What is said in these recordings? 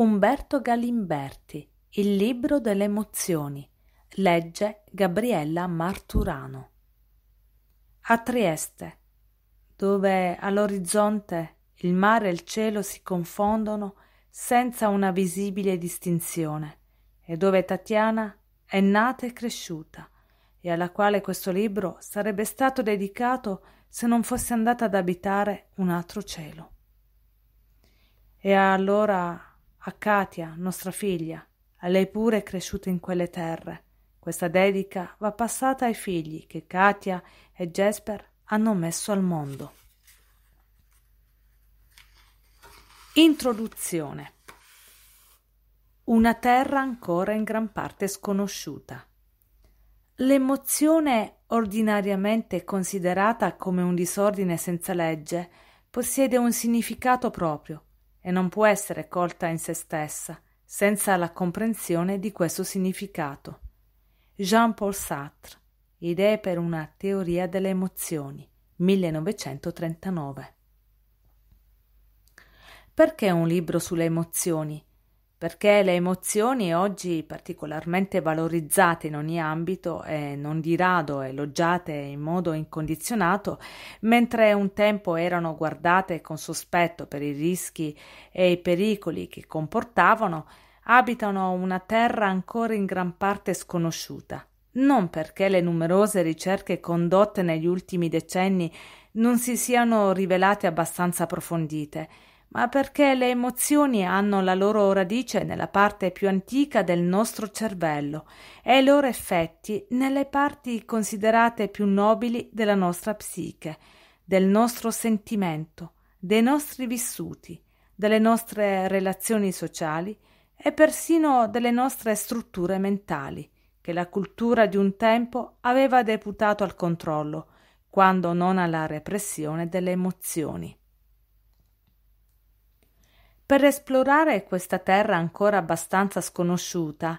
Umberto Galimberti, Il libro delle emozioni. Legge Gabriella Marturano. A Trieste, dove all'orizzonte il mare e il cielo si confondono senza una visibile distinzione, e dove Tatiana è nata e cresciuta, e alla quale questo libro sarebbe stato dedicato se non fosse andata ad abitare un altro cielo. E allora a Katia, nostra figlia, a lei pure è cresciuta in quelle terre. Questa dedica va passata ai figli che Katia e Jesper hanno messo al mondo. Introduzione Una terra ancora in gran parte sconosciuta. L'emozione ordinariamente considerata come un disordine senza legge possiede un significato proprio, e non può essere colta in se stessa senza la comprensione di questo significato. Jean-Paul Sartre, Idee per una teoria delle emozioni, 1939. Perché un libro sulle emozioni? perché le emozioni oggi particolarmente valorizzate in ogni ambito e non di rado elogiate in modo incondizionato, mentre un tempo erano guardate con sospetto per i rischi e i pericoli che comportavano, abitano una terra ancora in gran parte sconosciuta. Non perché le numerose ricerche condotte negli ultimi decenni non si siano rivelate abbastanza approfondite, ma perché le emozioni hanno la loro radice nella parte più antica del nostro cervello e i loro effetti nelle parti considerate più nobili della nostra psiche, del nostro sentimento, dei nostri vissuti, delle nostre relazioni sociali e persino delle nostre strutture mentali, che la cultura di un tempo aveva deputato al controllo, quando non alla repressione delle emozioni per esplorare questa terra ancora abbastanza sconosciuta,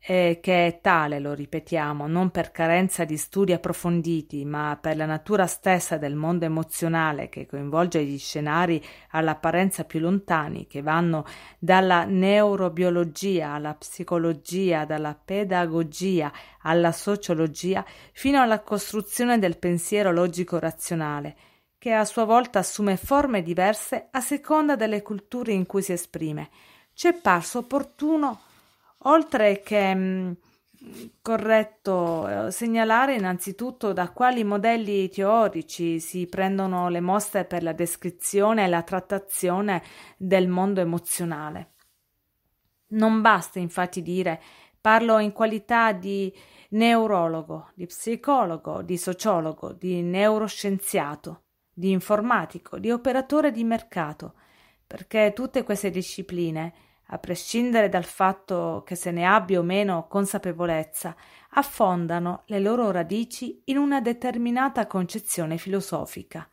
e eh, che è tale, lo ripetiamo, non per carenza di studi approfonditi, ma per la natura stessa del mondo emozionale che coinvolge gli scenari all'apparenza più lontani, che vanno dalla neurobiologia alla psicologia, dalla pedagogia alla sociologia, fino alla costruzione del pensiero logico-razionale che a sua volta assume forme diverse a seconda delle culture in cui si esprime. Ci è parso opportuno, oltre che mh, mm, corretto, eh, segnalare innanzitutto da quali modelli teorici si prendono le mosse per la descrizione e la trattazione del mondo emozionale. Non basta infatti dire parlo in qualità di neurologo, di psicologo, di sociologo, di neuroscienziato di informatico, di operatore di mercato, perché tutte queste discipline, a prescindere dal fatto che se ne abbia o meno consapevolezza, affondano le loro radici in una determinata concezione filosofica.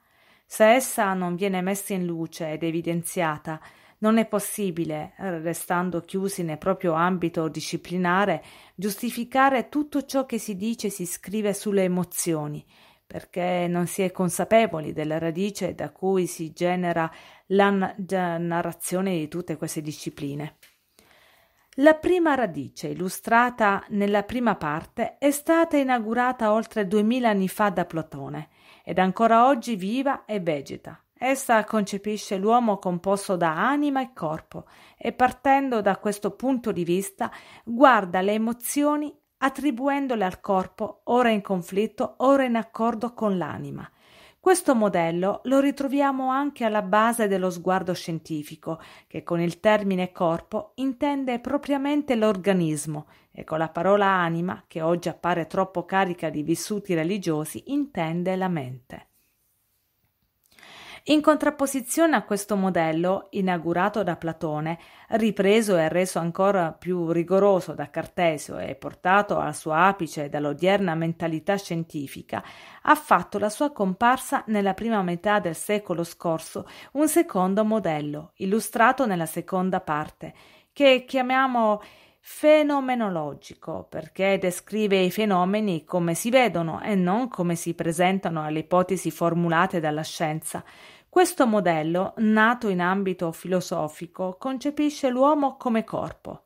Se essa non viene messa in luce ed evidenziata, non è possibile, restando chiusi nel proprio ambito disciplinare, giustificare tutto ciò che si dice e si scrive sulle emozioni, perché non si è consapevoli della radice da cui si genera la narrazione di tutte queste discipline. La prima radice, illustrata nella prima parte, è stata inaugurata oltre duemila anni fa da Platone ed ancora oggi viva e vegeta. Essa concepisce l'uomo composto da anima e corpo e partendo da questo punto di vista guarda le emozioni attribuendole al corpo, ora in conflitto, ora in accordo con l'anima. Questo modello lo ritroviamo anche alla base dello sguardo scientifico, che con il termine corpo intende propriamente l'organismo e con la parola anima, che oggi appare troppo carica di vissuti religiosi, intende la mente. In contrapposizione a questo modello, inaugurato da Platone, ripreso e reso ancora più rigoroso da Cartesio e portato al suo apice dall'odierna mentalità scientifica, ha fatto la sua comparsa nella prima metà del secolo scorso un secondo modello, illustrato nella seconda parte, che chiamiamo fenomenologico, perché descrive i fenomeni come si vedono e non come si presentano alle ipotesi formulate dalla scienza. Questo modello, nato in ambito filosofico, concepisce l'uomo come corpo,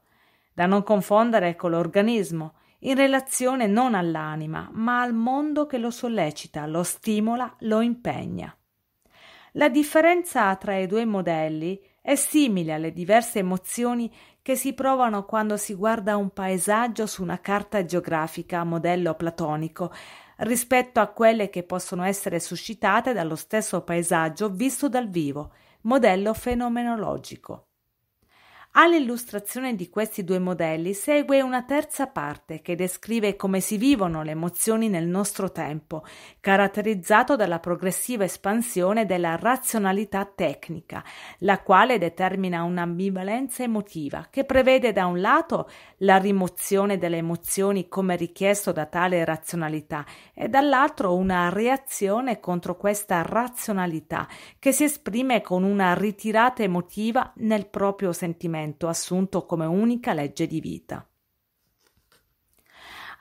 da non confondere con l'organismo, in relazione non all'anima, ma al mondo che lo sollecita, lo stimola, lo impegna. La differenza tra i due modelli è è simile alle diverse emozioni che si provano quando si guarda un paesaggio su una carta geografica a modello platonico rispetto a quelle che possono essere suscitate dallo stesso paesaggio visto dal vivo, modello fenomenologico. All'illustrazione di questi due modelli segue una terza parte che descrive come si vivono le emozioni nel nostro tempo, caratterizzato dalla progressiva espansione della razionalità tecnica, la quale determina un'ambivalenza emotiva che prevede da un lato la rimozione delle emozioni come richiesto da tale razionalità e dall'altro una reazione contro questa razionalità che si esprime con una ritirata emotiva nel proprio sentimento sacramento assunto come unica legge di vita.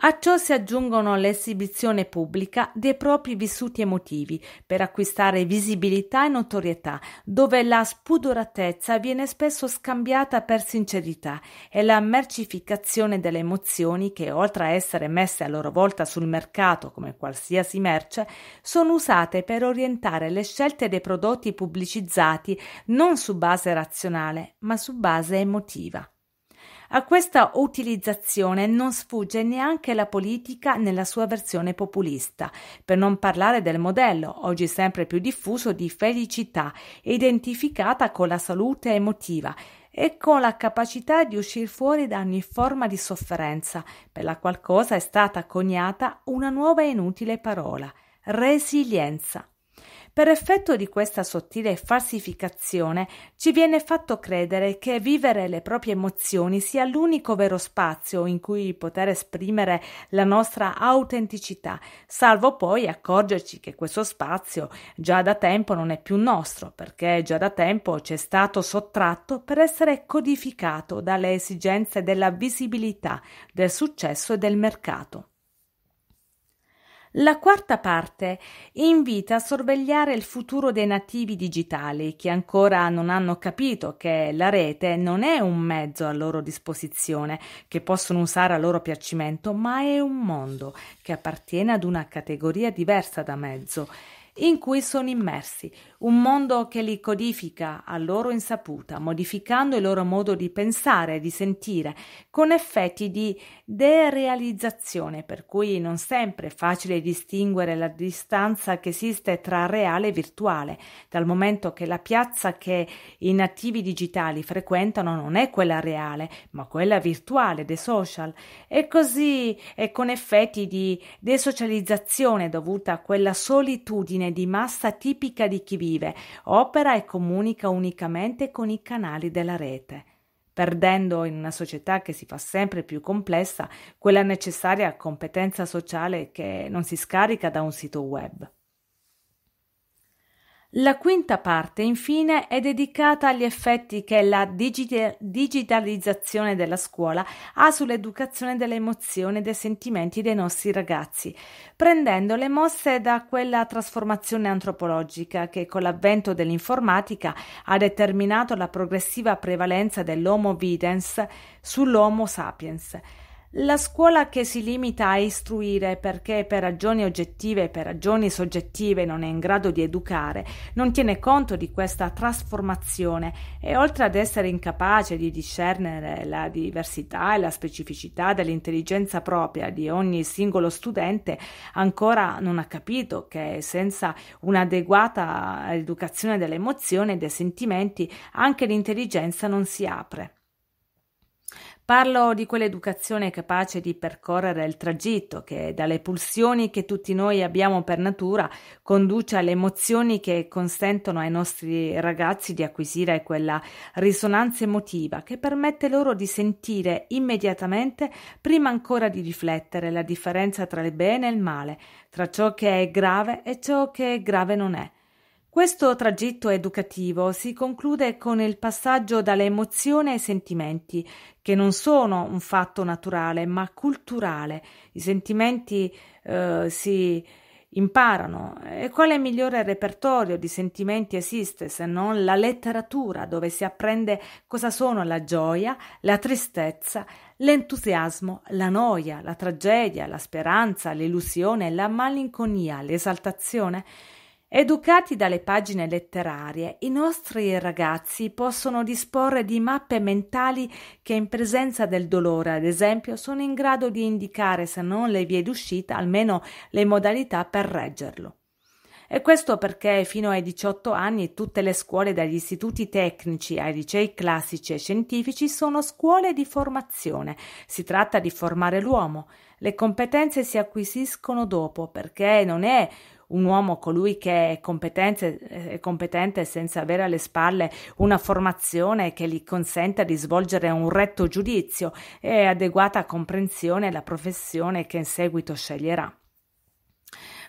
A ciò si aggiungono l'esibizione pubblica dei propri vissuti emotivi per acquistare visibilità e notorietà, dove la spudoratezza viene spesso scambiata per sincerità e la mercificazione delle emozioni che, oltre a essere messe a loro volta sul mercato come qualsiasi merce, sono usate per orientare le scelte dei prodotti pubblicizzati non su base razionale, ma su base emotiva. A questa utilizzazione non sfugge neanche la politica nella sua versione populista, per non parlare del modello, oggi sempre più diffuso, di felicità, identificata con la salute emotiva e con la capacità di uscire fuori da ogni forma di sofferenza, per la qual è stata coniata una nuova e inutile parola, resilienza. Per effetto di questa sottile falsificazione ci viene fatto credere che vivere le proprie emozioni sia l'unico vero spazio in cui poter esprimere la nostra autenticità, salvo poi accorgerci che questo spazio già da tempo non è più nostro, perché già da tempo ci è stato sottratto per essere codificato dalle esigenze della visibilità, del successo e del mercato. La quarta parte invita a sorvegliare il futuro dei nativi digitali che ancora non hanno capito che la rete non è un mezzo a loro disposizione che possono usare a loro piacimento, ma è un mondo che appartiene ad una categoria diversa da mezzo in cui sono immersi, un mondo che li codifica a loro insaputa, modificando il loro modo di pensare e di sentire, con effetti di derealizzazione, per cui non sempre è facile distinguere la distanza che esiste tra reale e virtuale, dal momento che la piazza che i nativi digitali frequentano non è quella reale, ma quella virtuale dei social, e così è con effetti di desocializzazione dovuta a quella solitudine bene di massa tipica di chi vive, opera e comunica unicamente con i canali della rete perdendo in una società che si fa sempre più complessa quella necessaria competenza sociale che non si scarica da un sito web. La quinta parte, infine, è dedicata agli effetti che la digita- digitalizzazione della scuola ha sull'educazione delle emozioni e dei sentimenti dei nostri ragazzi, prendendo le mosse da quella trasformazione antropologica che con l'avvento dell'informatica ha determinato la progressiva prevalenza dell'Homo videns sull'Homo sapiens. La scuola che si limita a istruire perché per ragioni oggettive e per ragioni soggettive non è in grado di educare, non tiene conto di questa trasformazione e oltre ad essere incapace di discernere la diversità e la specificità dell'intelligenza propria di ogni singolo studente, ancora non ha capito che senza un'adeguata educazione delle emozioni e dei sentimenti anche l'intelligenza non si apre. Parlo di quell'educazione capace di percorrere il tragitto che dalle pulsioni che tutti noi abbiamo per natura conduce alle emozioni che consentono ai nostri ragazzi di acquisire quella risonanza emotiva che permette loro di sentire immediatamente, prima ancora di riflettere, la differenza tra il bene e il male, tra ciò che è grave e ciò che grave non è. Questo tragitto educativo si conclude con il passaggio dalle emozioni ai sentimenti, che non sono un fatto naturale, ma culturale. I sentimenti eh, si imparano. E quale migliore repertorio di sentimenti esiste se non la letteratura, dove si apprende cosa sono la gioia, la tristezza, l'entusiasmo, la noia, la tragedia, la speranza, l'illusione, la malinconia, l'esaltazione? Educati dalle pagine letterarie, i nostri ragazzi possono disporre di mappe mentali che in presenza del dolore, ad esempio, sono in grado di indicare, se non le vie d'uscita, almeno le modalità per reggerlo. E questo perché fino ai 18 anni tutte le scuole, dagli istituti tecnici ai licei classici e scientifici, sono scuole di formazione. Si tratta di formare l'uomo. Le competenze si acquisiscono dopo perché non è un uomo, colui che è competente, è competente senza avere alle spalle una formazione che gli consenta di svolgere un retto giudizio e adeguata comprensione della professione che in seguito sceglierà.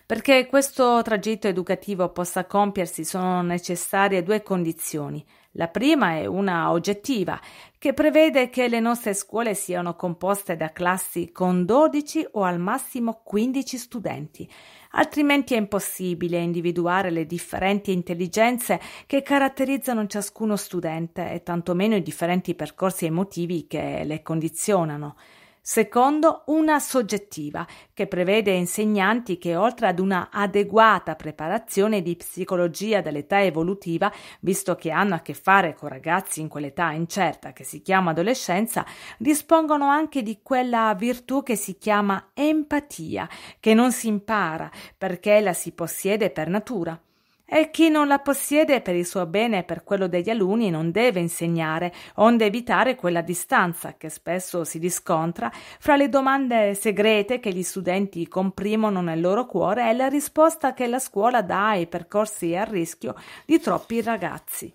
Perché questo tragitto educativo possa compiersi sono necessarie due condizioni. La prima è una oggettiva, che prevede che le nostre scuole siano composte da classi con 12 o al massimo 15 studenti altrimenti è impossibile individuare le differenti intelligenze che caratterizzano ciascuno studente e tantomeno i differenti percorsi emotivi che le condizionano. Secondo, una soggettiva, che prevede insegnanti che oltre ad una adeguata preparazione di psicologia dell'età evolutiva, visto che hanno a che fare con ragazzi in quell'età incerta che si chiama adolescenza, dispongono anche di quella virtù che si chiama empatia, che non si impara perché la si possiede per natura. E chi non la possiede per il suo bene e per quello degli alunni non deve insegnare, onde evitare quella distanza che spesso si riscontra fra le domande segrete che gli studenti comprimono nel loro cuore e la risposta che la scuola dà ai percorsi a rischio di troppi ragazzi.